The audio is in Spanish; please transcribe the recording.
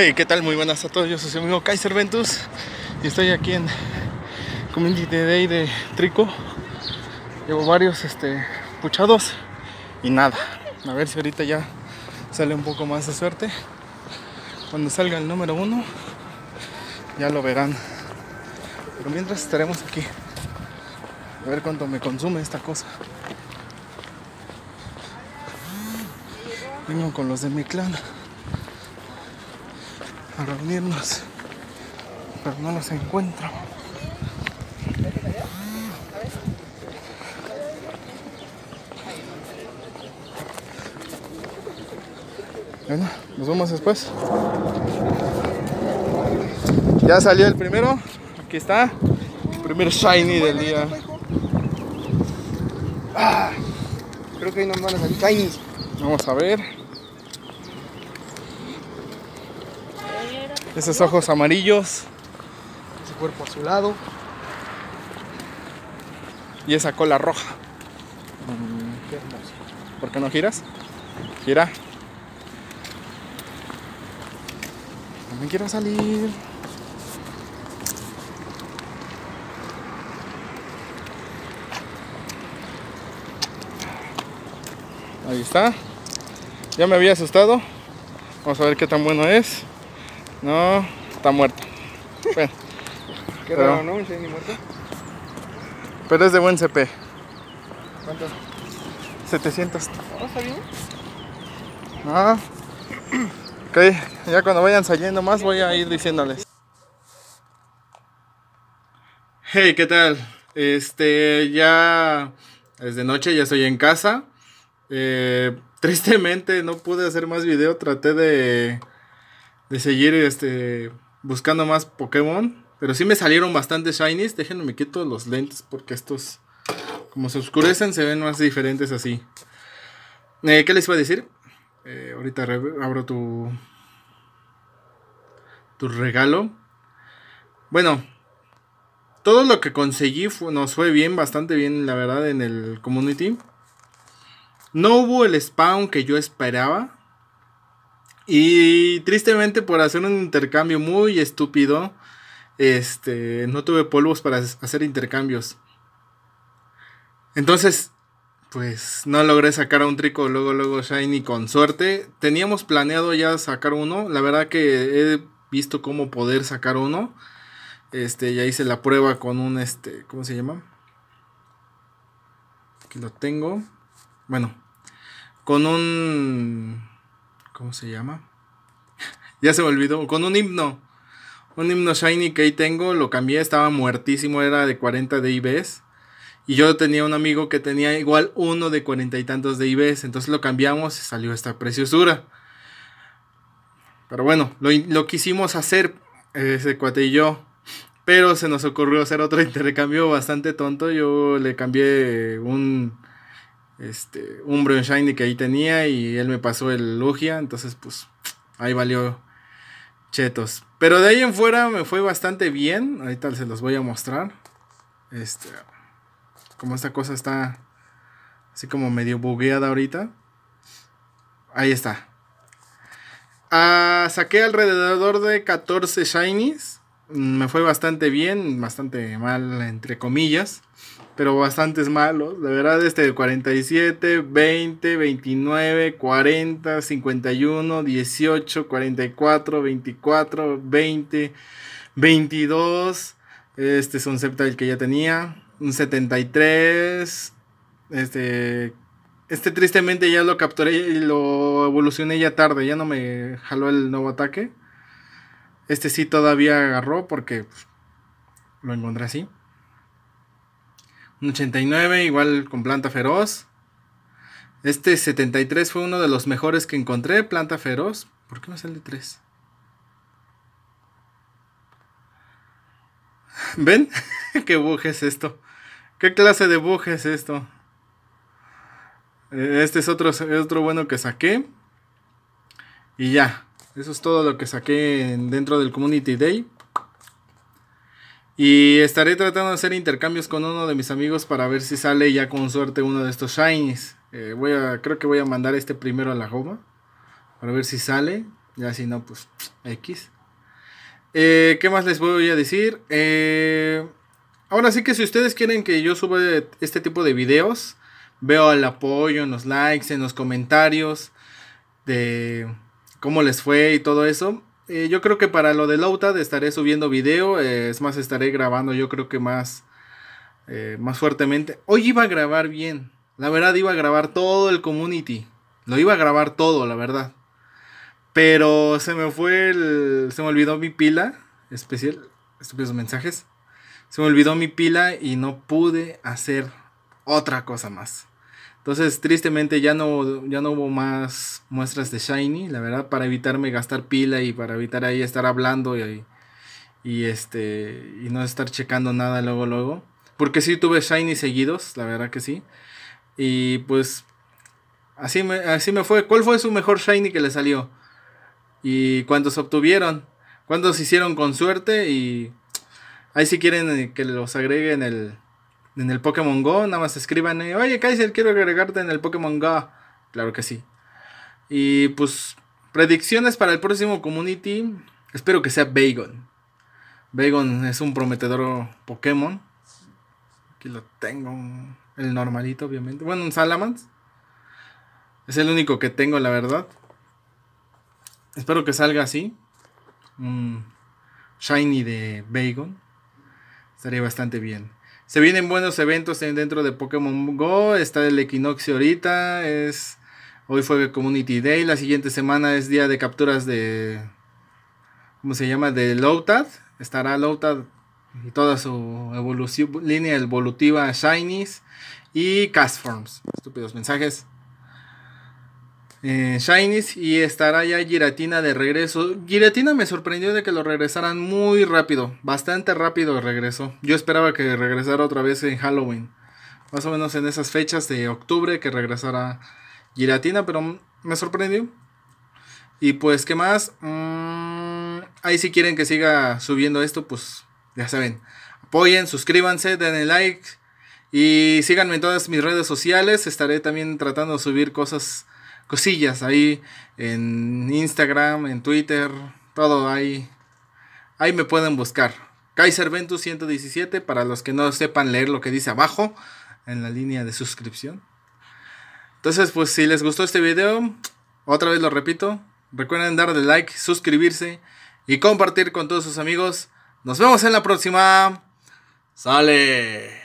Hey, ¿qué tal? Muy buenas a todos. Yo soy su amigo Kaiser Ventus y estoy aquí en Community Day de Trico. Llevo varios este, puchados y nada. A ver si ahorita ya sale un poco más de suerte. Cuando salga el número uno, ya lo verán. Pero mientras estaremos aquí. A ver cuánto me consume esta cosa. Vengo con los de mi clan a reunirnos, pero no nos encuentro. Bueno, nos vemos después. Ya salió el primero. Aquí está. El primer shiny del día. Ah, creo que hay no van a Vamos a ver. Esos ojos amarillos. Ese cuerpo azulado. Y esa cola roja. ¿Por qué no giras? Gira. No quiero salir. Ahí está. Ya me había asustado. Vamos a ver qué tan bueno es. No, está muerto. Bueno, ¿no? muerto. Pero es de buen CP. ¿Cuánto? 700. Ah. Ok, ya cuando vayan saliendo más voy a ir diciéndoles. Hey, ¿qué tal? Este, ya es de noche, ya estoy en casa. Eh, tristemente no pude hacer más video, traté de de seguir este, buscando más Pokémon. Pero sí me salieron bastantes shinies. Déjenme, me quito los lentes porque estos, como se oscurecen, se ven más diferentes así. Eh, ¿Qué les iba a decir? Eh, ahorita abro tu, tu regalo. Bueno, todo lo que conseguí nos fue bien, bastante bien, la verdad, en el community. No hubo el spawn que yo esperaba. Y tristemente por hacer un intercambio muy estúpido, este, no tuve polvos para hacer intercambios. Entonces, pues no logré sacar a un trico luego luego shiny con suerte. Teníamos planeado ya sacar uno, la verdad que he visto cómo poder sacar uno. Este, ya hice la prueba con un este, ¿cómo se llama? Aquí lo tengo. Bueno, con un ¿Cómo se llama? ya se me olvidó. Con un himno. Un himno Shiny que ahí tengo. Lo cambié. Estaba muertísimo. Era de 40 de Y yo tenía un amigo que tenía igual uno de cuarenta y tantos de IBS. Entonces lo cambiamos y salió esta preciosura. Pero bueno, lo, lo quisimos hacer ese cuate y yo. Pero se nos ocurrió hacer otro intercambio bastante tonto. Yo le cambié un este, Umbreon Shiny que ahí tenía y él me pasó el Lugia, entonces pues ahí valió chetos. Pero de ahí en fuera me fue bastante bien, ahorita se los voy a mostrar. Este, como esta cosa está así como medio bugueada ahorita. Ahí está. Ah, saqué alrededor de 14 shinies me fue bastante bien, bastante mal, entre comillas, pero bastantes malos. La verdad, este 47, 20, 29, 40, 51, 18, 44, 24, 20, 22. Este es un septa el que ya tenía. Un 73. Este. Este tristemente ya lo capturé y lo evolucioné ya tarde. Ya no me jaló el nuevo ataque. Este sí todavía agarró porque pues, lo encontré así. Un 89, igual con planta feroz. Este 73 fue uno de los mejores que encontré, planta feroz. ¿Por qué no sale 3? ¿Ven? ¿Qué bug es esto? ¿Qué clase de bug es esto? Eh, este es otro, otro bueno que saqué. Y ya. Eso es todo lo que saqué dentro del Community Day. Y estaré tratando de hacer intercambios con uno de mis amigos para ver si sale ya con suerte uno de estos shinies. Eh, voy a, creo que voy a mandar este primero a la goma. Para ver si sale. Ya si no, pues X. Eh, ¿Qué más les voy a decir? Eh, ahora sí que si ustedes quieren que yo suba este tipo de videos, veo el apoyo en los likes, en los comentarios de cómo les fue y todo eso. Eh, yo creo que para lo de Loutad estaré subiendo video. Eh, es más, estaré grabando yo creo que más, eh, más fuertemente. Hoy iba a grabar bien. La verdad iba a grabar todo el community. Lo iba a grabar todo, la verdad. Pero se me fue el... Se me olvidó mi pila especial. Estúpidos mensajes. Se me olvidó mi pila y no pude hacer otra cosa más. Entonces, tristemente ya no, ya no hubo más muestras de Shiny, la verdad, para evitarme gastar pila y para evitar ahí estar hablando y, y este no estar checando nada luego luego, porque sí tuve Shiny seguidos, la verdad que sí. Y pues así me, así me fue. ¿Cuál fue su mejor Shiny que le salió? ¿Y cuántos obtuvieron? ¿Cuántos hicieron con suerte? Y ahí si quieren que los agregue en el, en el Pokémon Go, nada más escriban, eh, oye Kaiser, quiero agregarte en el Pokémon Go. Claro que sí. Y pues, predicciones para el próximo community. Espero que sea Bagon. Bagon es un prometedor Pokémon. Aquí lo tengo. El normalito, obviamente. Bueno, un Salamans. Es el único que tengo, la verdad. Espero que salga así. Un Shiny de Bagon. Estaría bastante bien. Se vienen buenos eventos dentro de Pokémon Go. Está el equinoccio ahorita. Es, hoy fue Community Day. La siguiente semana es día de capturas de. ¿Cómo se llama? De Lotad. Estará Lotad y toda su evolución, línea evolutiva Shinies y Castforms. Estúpidos mensajes eh, Shinies y estará ya Giratina de regreso. Giratina me sorprendió de que lo regresaran muy rápido, bastante rápido regreso Yo esperaba que regresara otra vez en Halloween, más o menos en esas fechas de octubre que regresara Giratina, pero me sorprendió. Y pues, ¿qué más? Mm, ahí si quieren que siga subiendo esto, pues ya saben. Apoyen, suscríbanse, denle like y síganme en todas mis redes sociales. Estaré también tratando de subir cosas cosillas ahí en Instagram, en Twitter, todo ahí. Ahí me pueden buscar. Kaiser Ventus 117 para los que no sepan leer lo que dice abajo en la línea de suscripción. Entonces, pues si les gustó este video, otra vez lo repito, recuerden darle like, suscribirse y compartir con todos sus amigos. Nos vemos en la próxima. Sale.